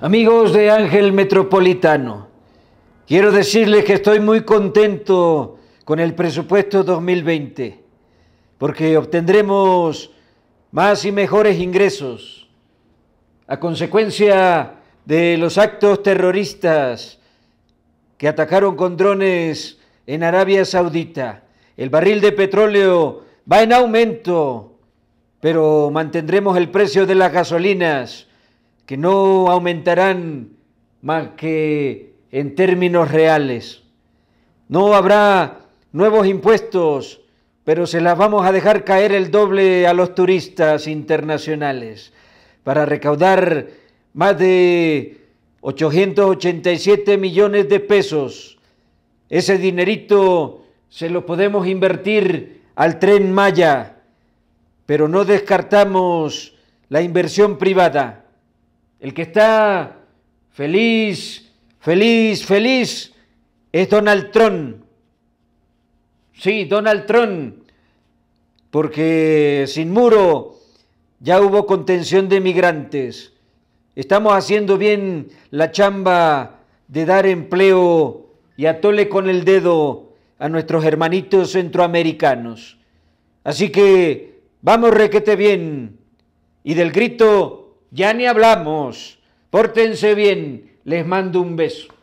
Amigos de Ángel Metropolitano, quiero decirles que estoy muy contento con el presupuesto 2020, porque obtendremos más y mejores ingresos a consecuencia de los actos terroristas que atacaron con drones en Arabia Saudita. El barril de petróleo va en aumento, pero mantendremos el precio de las gasolinas que no aumentarán más que en términos reales. No habrá nuevos impuestos, pero se las vamos a dejar caer el doble a los turistas internacionales para recaudar más de 887 millones de pesos. Ese dinerito se lo podemos invertir al tren Maya, pero no descartamos la inversión privada el que está feliz, feliz, feliz es Donald Trump. Sí, Donald Trump, porque sin muro ya hubo contención de migrantes. Estamos haciendo bien la chamba de dar empleo y atole con el dedo a nuestros hermanitos centroamericanos. Así que vamos requete bien y del grito ya ni hablamos. Pórtense bien. Les mando un beso.